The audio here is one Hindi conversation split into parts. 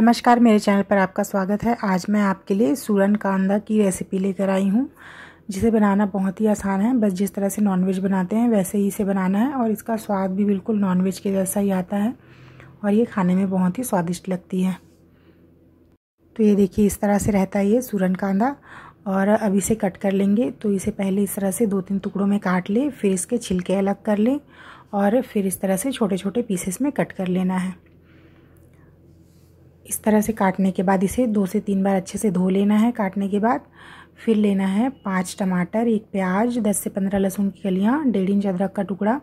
नमस्कार मेरे चैनल पर आपका स्वागत है आज मैं आपके लिए सूरन कांदा की रेसिपी लेकर आई हूँ जिसे बनाना बहुत ही आसान है बस जिस तरह से नॉनवेज बनाते हैं वैसे ही इसे बनाना है और इसका स्वाद भी बिल्कुल नॉनवेज के जैसा ही आता है और ये खाने में बहुत ही स्वादिष्ट लगती है तो ये देखिए इस तरह से रहता है ये सूरन कांदा और अब इसे कट कर लेंगे तो इसे पहले इस तरह से दो तीन टुकड़ों में काट लें फिर इसके छिलके अलग कर लें और फिर इस तरह से छोटे छोटे पीसेस में कट कर लेना है इस तरह से काटने के बाद इसे दो से तीन बार अच्छे से धो लेना है काटने के बाद फिर लेना है पाँच टमाटर एक प्याज दस से पंद्रह लहसुन की कलियाँ डेढ़ इंच अदरक का टुकड़ा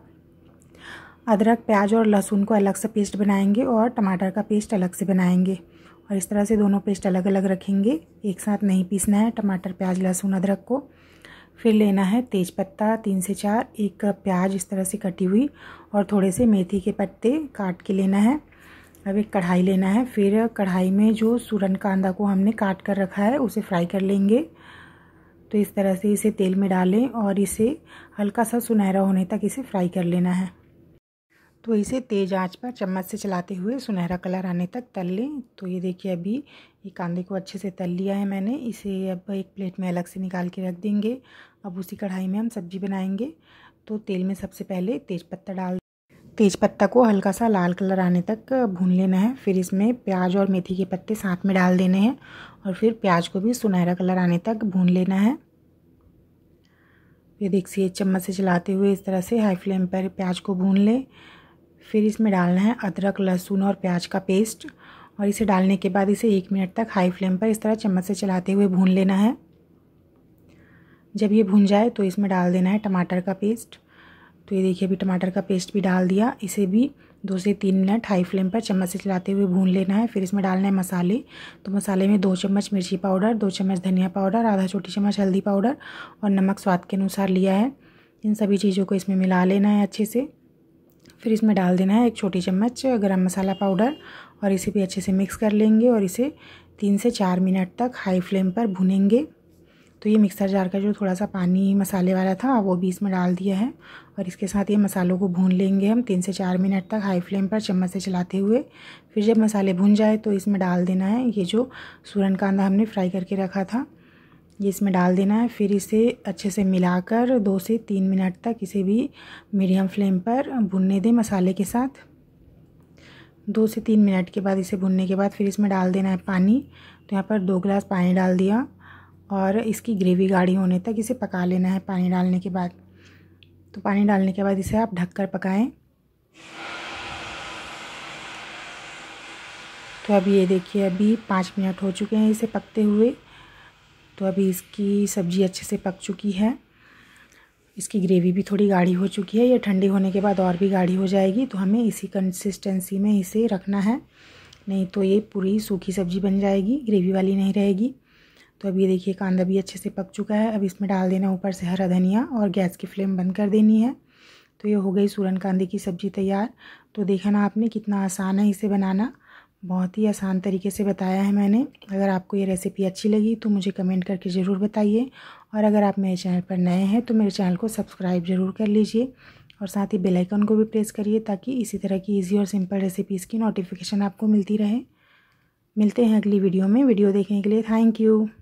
अदरक प्याज और लहसुन को अलग से पेस्ट बनाएंगे और टमाटर का पेस्ट अलग से बनाएंगे और इस तरह से दोनों पेस्ट अलग अलग रखेंगे एक साथ नहीं पीसना है टमाटर प्याज लहसुन अदरक को फिर लेना है तेज पत्ता तीन से चार एक प्याज इस तरह से कटी हुई और थोड़े से मेथी के पत्ते काट के लेना है अब एक कढ़ाई लेना है फिर कढ़ाई में जो सूरन कांदा को हमने काट कर रखा है उसे फ्राई कर लेंगे तो इस तरह से इसे तेल में डालें और इसे हल्का सा सुनहरा होने तक इसे फ्राई कर लेना है तो इसे तेज़ आंच पर चम्मच से चलाते हुए सुनहरा कलर आने तक तल लें तो ये देखिए अभी ये कांदे को अच्छे से तल लिया है मैंने इसे अब एक प्लेट में अलग से निकाल के रख देंगे अब उसी कढ़ाई में हम सब्जी बनाएंगे तो तेल में सबसे पहले तेज़पत्ता डाल तेज़पत्ता को हल्का सा लाल कलर आने तक भून लेना है फिर इसमें प्याज और मेथी के पत्ते साथ में डाल देने हैं और फिर प्याज को भी सुनहरा कलर आने तक भून लेना है ये देखिए चम्मच से चलाते हुए इस तरह से हाई फ्लेम पर प्याज को भून लें फिर इसमें डालना है अदरक लहसुन और प्याज का पेस्ट और इसे डालने के बाद इसे एक मिनट तक हाई फ्लेम पर इस तरह चम्मच से चलाते हुए भून लेना है जब ये भून जाए तो इसमें डाल देना है टमाटर का पेस्ट तो ये देखिए अभी टमाटर का पेस्ट भी डाल दिया इसे भी दो से तीन मिनट हाई फ्लेम पर चम्मच से चलाते हुए भून लेना है फिर इसमें डालना है मसाले तो मसाले में दो चम्मच मिर्ची पाउडर दो चम्मच धनिया पाउडर आधा छोटी चम्मच हल्दी पाउडर और नमक स्वाद के अनुसार लिया है इन सभी चीज़ों को इसमें मिला लेना है अच्छे से फिर इसमें डाल देना है एक छोटी चम्मच गरम मसाला पाउडर और इसे भी अच्छे से मिक्स कर लेंगे और इसे तीन से चार मिनट तक हाई फ्लेम पर भुनेंगे तो ये मिक्सर जार का जो थोड़ा सा पानी मसाले वाला था वो भी इसमें डाल दिया है और इसके साथ ये मसालों को भून लेंगे हम तीन से चार मिनट तक हाई फ्लेम पर चम्मच से चलाते हुए फिर जब मसाले भून जाए तो इसमें डाल देना है ये जो सूरन कांदा हमने फ्राई करके रखा था ये इसमें डाल देना है फिर इसे अच्छे से मिलाकर दो से तीन मिनट तक इसे भी मीडियम फ्लेम पर भुनने दें मसाले के साथ दो से तीन मिनट के बाद इसे भुनने के बाद फिर इसमें डाल देना है पानी तो यहाँ पर दो गिलास पानी डाल दिया और इसकी ग्रेवी गाढ़ी होने तक इसे पका लेना है पानी डालने के बाद तो पानी डालने के बाद इसे आप ढककर पकाएं तो अभी ये देखिए अभी पाँच मिनट हो चुके हैं इसे पकते हुए तो अभी इसकी सब्ज़ी अच्छे से पक चुकी है इसकी ग्रेवी भी थोड़ी गाढ़ी हो चुकी है ये ठंडी होने के बाद और भी गाढ़ी हो जाएगी तो हमें इसी कंसिस्टेंसी में इसे रखना है नहीं तो ये पूरी सूखी सब्ज़ी बन जाएगी ग्रेवी वाली नहीं रहेगी तो अब ये देखिए कांदा भी अच्छे से पक चुका है अब इसमें डाल देना ऊपर से हरा धनिया और गैस की फ्लेम बंद कर देनी है तो ये हो गई सूरन कांदे की सब्ज़ी तैयार तो देखा ना आपने कितना आसान है इसे बनाना बहुत ही आसान तरीके से बताया है मैंने अगर आपको ये रेसिपी अच्छी लगी तो मुझे कमेंट करके ज़रूर बताइए और अगर आप मेरे चैनल पर नए हैं तो मेरे चैनल को सब्सक्राइब ज़रूर कर लीजिए और साथ ही बेल आइकन को भी प्रेस करिए ताकि इसी तरह की इजी और सिंपल रेसिपीज़ की नोटिफिकेशन आपको मिलती रहे मिलते हैं अगली वीडियो में वीडियो देखने के लिए थैंक यू